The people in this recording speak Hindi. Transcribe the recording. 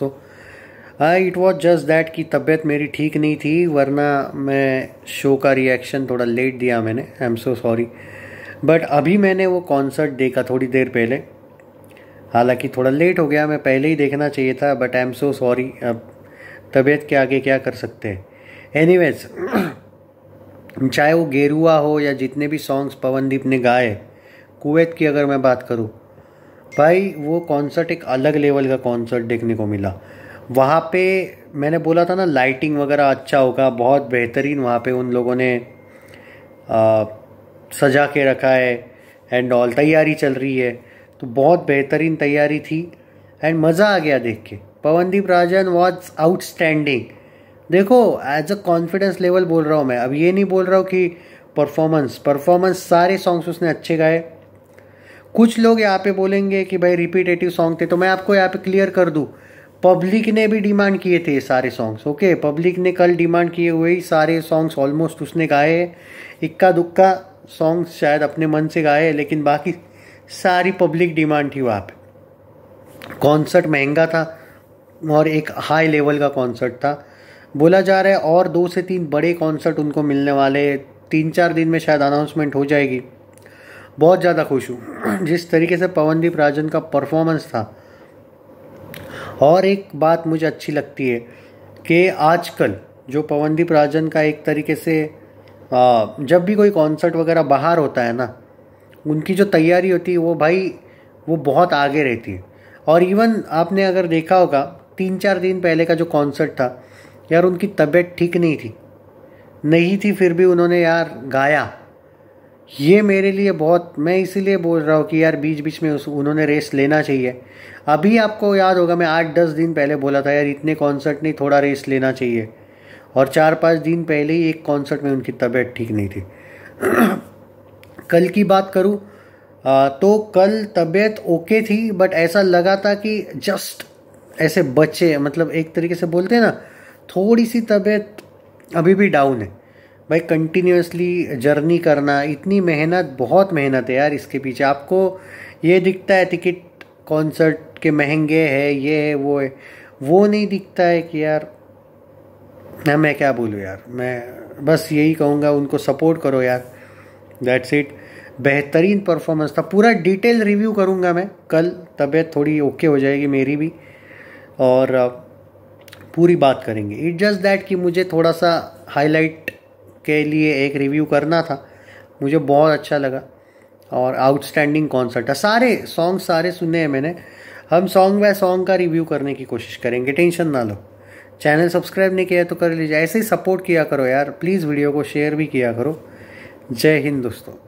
तो इट वॉज जस्ट दैट कि तबीयत मेरी ठीक नहीं थी वरना मैं शो का रिएक्शन थोड़ा लेट दिया मैंने I am so sorry but अभी मैंने वो कॉन्सर्ट देखा थोड़ी देर पहले हालांकि थोड़ा लेट हो गया मैं पहले ही देखना चाहिए था but I am so sorry अब तबीयत के आगे क्या कर सकते हैं एनी चाहे वो गेरुआ हो या जितने भी सॉन्ग्स पवनदीप ने गाए कुवैत की अगर मैं बात करूँ भाई वो कॉन्सर्ट एक अलग लेवल का कॉन्सर्ट देखने को मिला वहाँ पे मैंने बोला था ना लाइटिंग वगैरह अच्छा होगा बहुत बेहतरीन वहाँ पे उन लोगों ने आ, सजा के रखा है एंड ऑल तैयारी चल रही है तो बहुत बेहतरीन तैयारी थी एंड मज़ा आ गया देख के पवनदीप राजन वॉज आउटस्टैंडिंग देखो एज अ कॉन्फिडेंस लेवल बोल रहा हूँ मैं अब ये नहीं बोल रहा हूँ कि परफॉर्मेंस परफॉर्मेंस सारे सॉन्ग्स उसने अच्छे गाए कुछ लोग यहाँ पे बोलेंगे कि भाई रिपीटेटिव सॉन्ग थे तो मैं आपको यहाँ पे क्लियर कर दूँ पब्लिक ने भी डिमांड किए थे सारे सॉन्ग्स ओके पब्लिक ने कल डिमांड किए हुए ही सारे सॉन्ग्स ऑलमोस्ट उसने गाए इक्का दुक्का सॉन्ग्स शायद अपने मन से गाए लेकिन बाकी सारी पब्लिक डिमांड थी वहाँ पे कॉन्सर्ट महंगा था और एक हाई लेवल का कॉन्सर्ट था बोला जा रहा है और दो से तीन बड़े कॉन्सर्ट उनको मिलने वाले तीन चार दिन में शायद अनाउंसमेंट हो जाएगी बहुत ज़्यादा खुश हूँ जिस तरीके से पवनदीप राजन का परफॉर्मेंस था और एक बात मुझे अच्छी लगती है कि आजकल जो पवनदीप राजन का एक तरीके से जब भी कोई कॉन्सर्ट वगैरह बाहर होता है ना उनकी जो तैयारी होती है वो भाई वो बहुत आगे रहती है और इवन आपने अगर देखा होगा तीन चार दिन पहले का जो कॉन्सर्ट था यार उनकी तबीयत ठीक नहीं थी नहीं थी फिर भी उन्होंने यार गाया ये मेरे लिए बहुत मैं इसीलिए बोल रहा हूँ कि यार बीच बीच में उस उन्होंने रेस लेना चाहिए अभी आपको याद होगा मैं आठ दस दिन पहले बोला था यार इतने कॉन्सर्ट नहीं थोड़ा रेस लेना चाहिए और चार पाँच दिन पहले ही एक कॉन्सर्ट में उनकी तबीयत ठीक नहीं थी कल की बात करूँ तो कल तबीयत ओके थी बट ऐसा लगा था कि जस्ट ऐसे बच्चे मतलब एक तरीके से बोलते हैं ना थोड़ी सी तबीयत अभी भी डाउन है भाई कंटिन्यूसली जर्नी करना इतनी मेहनत बहुत मेहनत है यार इसके पीछे आपको ये दिखता है टिकट कॉन्सर्ट के महंगे है ये है वो है वो नहीं दिखता है कि यार ना मैं क्या बोलूँ यार मैं बस यही कहूँगा उनको सपोर्ट करो यार दैट्स इट बेहतरीन परफॉर्मेंस था पूरा डिटेल रिव्यू करूँगा मैं कल तबीयत थोड़ी ओके हो जाएगी मेरी भी और पूरी बात करेंगे इट जस्ट दैट कि मुझे थोड़ा सा हाईलाइट के लिए एक रिव्यू करना था मुझे बहुत अच्छा लगा और आउटस्टैंडिंग कॉन्सर्ट है सारे सॉन्ग सारे सुने हैं मैंने हम सॉन्ग बाय सॉन्ग का रिव्यू करने की कोशिश करेंगे टेंशन ना लो चैनल सब्सक्राइब नहीं किया तो कर लीजिए ऐसे ही सपोर्ट किया करो यार प्लीज़ वीडियो को शेयर भी किया करो जय हिंद दोस्तों